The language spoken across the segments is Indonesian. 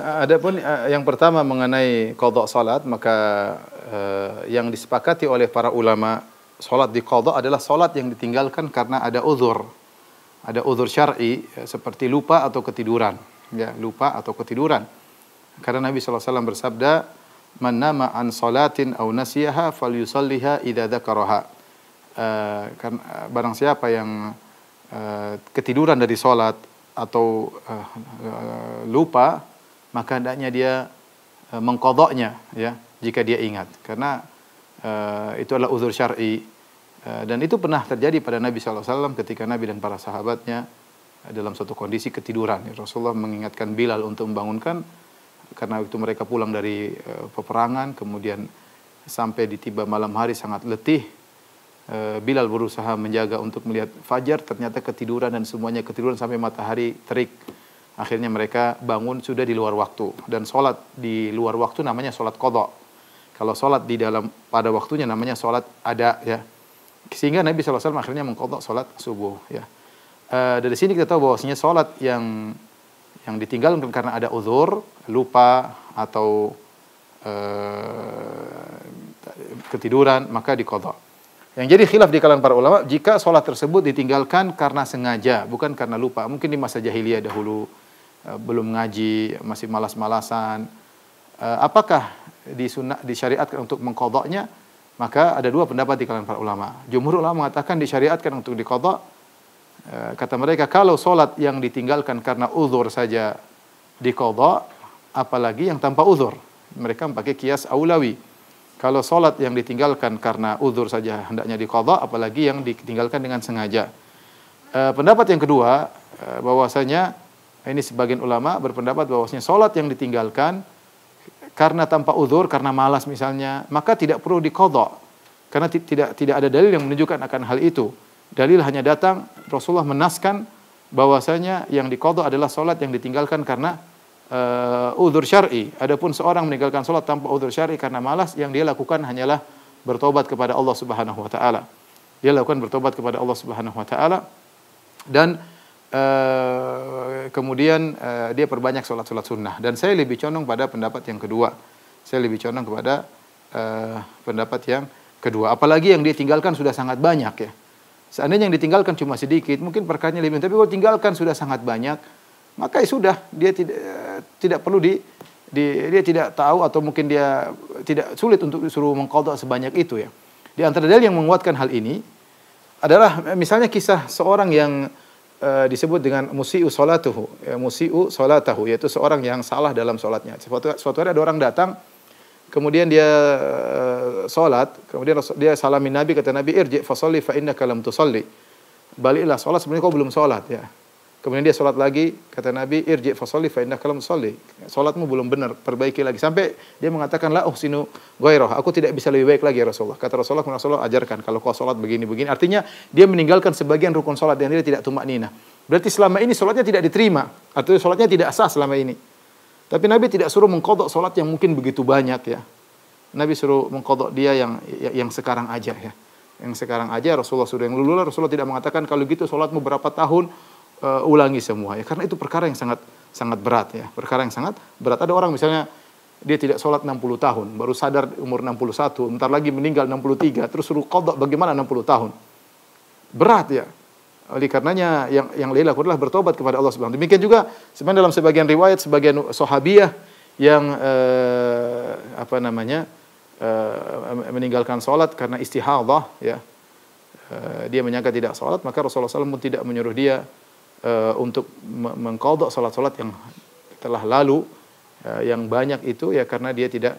adapun eh, yang pertama mengenai kodok salat maka uh, yang disepakati oleh para ulama salat di kodok adalah salat yang ditinggalkan karena ada uzur. Ada uzur syar'i eh, seperti lupa atau ketiduran, ya, lupa atau ketiduran. Karena Nabi SAW bersabda, "Man nama an salatin aw nasiyaha yusalliha idza dzakaraha." Uh, kan, barang siapa yang uh, ketiduran dari salat atau uh, uh, lupa maka hendaknya dia e, mengkodoknya ya jika dia ingat karena uh, itu adalah uzur syar'i uh, dan itu pernah terjadi pada Nabi SAW ketika Nabi dan para sahabatnya dalam suatu kondisi ketiduran ya, Rasulullah mengingatkan Bilal untuk membangunkan karena waktu mereka pulang dari uh, peperangan kemudian sampai di tiba malam hari sangat letih uh, Bilal berusaha menjaga untuk melihat fajar ternyata ketiduran dan semuanya ketiduran sampai matahari terik Akhirnya mereka bangun sudah di luar waktu. Dan sholat di luar waktu namanya sholat kodok. Kalau sholat di dalam pada waktunya namanya sholat ada ya. Sehingga Nabi SAW akhirnya mengkodok sholat subuh ya. E, dari sini kita tahu bahwasanya sholat yang yang ditinggal karena ada uzur, lupa atau e, ketiduran maka dikodok. Yang jadi khilaf di kalangan para ulama jika sholat tersebut ditinggalkan karena sengaja, bukan karena lupa. Mungkin di masa jahiliyah dahulu Eh, belum ngaji, masih malas-malasan, eh, apakah disunat disyariatkan untuk mengkodoknya? Maka ada dua pendapat di kalangan para ulama. Jumhur ulama mengatakan disyariatkan untuk dikodok. Eh, kata mereka, kalau sholat yang ditinggalkan karena uzur saja dikodok, apalagi yang tanpa uzur. Mereka pakai kias aulawi. Kalau sholat yang ditinggalkan karena uzur saja hendaknya dikodok, apalagi yang ditinggalkan dengan sengaja. pendapat yang kedua, bahwasanya Nah, ini sebagian ulama berpendapat bahwasanya sholat yang ditinggalkan karena tanpa uzur, karena malas misalnya, maka tidak perlu dikodok. Karena tidak tidak ada dalil yang menunjukkan akan hal itu. Dalil hanya datang, Rasulullah menaskan bahwasanya yang dikodok adalah sholat yang ditinggalkan karena uh, uzur syari. Adapun seorang meninggalkan sholat tanpa uzur syari karena malas, yang dia lakukan hanyalah bertobat kepada Allah Subhanahu wa taala. Dia lakukan bertobat kepada Allah Subhanahu wa taala dan Eh, kemudian uh, dia perbanyak sholat-sholat sunnah. Dan saya lebih condong pada pendapat yang kedua. Saya lebih condong kepada uh, pendapat yang kedua. Apalagi yang ditinggalkan sudah sangat banyak ya. Seandainya yang ditinggalkan cuma sedikit, mungkin perkaranya lebih. Tapi kalau tinggalkan sudah sangat banyak, maka ya sudah dia tidak tidak perlu di, di dia tidak tahu atau mungkin dia tidak sulit untuk disuruh mengkodok sebanyak itu ya. Di antara dalil yang menguatkan hal ini adalah misalnya kisah seorang yang Eh, disebut dengan musiu solatuhu, ya, musiu solatahu, yaitu seorang yang salah dalam solatnya. Suatu, suatu hari ada orang datang, kemudian dia eh, solat, kemudian dia salamin Nabi, kata Nabi, irji fasolli fa innaka lam tusolli. Baliklah solat, sebenarnya kau belum solat ya. Kemudian dia sholat lagi, kata Nabi, irji fasolli fa innaka lam Sholatmu belum benar, perbaiki lagi. Sampai dia mengatakan, la uhsinu goyroh, Aku tidak bisa lebih baik lagi ya Rasulullah. Kata Rasulullah, Rasulullah ajarkan kalau kau sholat begini-begini. Artinya dia meninggalkan sebagian rukun sholat yang dia tidak tumak nina. Berarti selama ini sholatnya tidak diterima. Atau sholatnya tidak sah selama ini. Tapi Nabi tidak suruh mengkodok sholat yang mungkin begitu banyak ya. Nabi suruh mengkodok dia yang, yang sekarang aja ya. Yang sekarang aja Rasulullah sudah yang lulu Rasulullah tidak mengatakan kalau gitu sholatmu berapa tahun uh, ulangi semua ya karena itu perkara yang sangat sangat berat ya perkara yang sangat berat ada orang misalnya dia tidak sholat 60 tahun baru sadar umur 61 bentar lagi meninggal 63 terus suruh kodok bagaimana 60 tahun berat ya oleh karenanya yang yang lila adalah bertobat kepada Allah Subhanahu demikian juga sebenarnya dalam sebagian riwayat sebagian sahabiah yang eh, apa namanya eh, meninggalkan sholat karena istihadah ya eh, dia menyangka tidak sholat maka Rasulullah SAW pun tidak menyuruh dia uh, untuk mengkodok sholat-sholat yang telah lalu uh, yang banyak itu ya karena dia tidak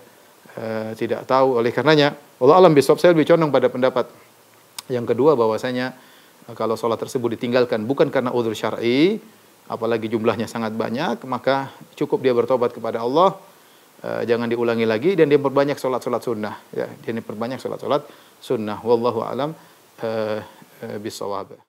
uh, tidak tahu oleh karenanya Allah alam besok saya lebih condong pada pendapat yang kedua bahwasanya uh, kalau sholat tersebut ditinggalkan bukan karena udur syar'i apalagi jumlahnya sangat banyak maka cukup dia bertobat kepada Allah uh, jangan diulangi lagi dan dia perbanyak sholat-sholat sunnah ya dia perbanyak sholat-sholat sunnah wallahu alam uh, uh, bisawab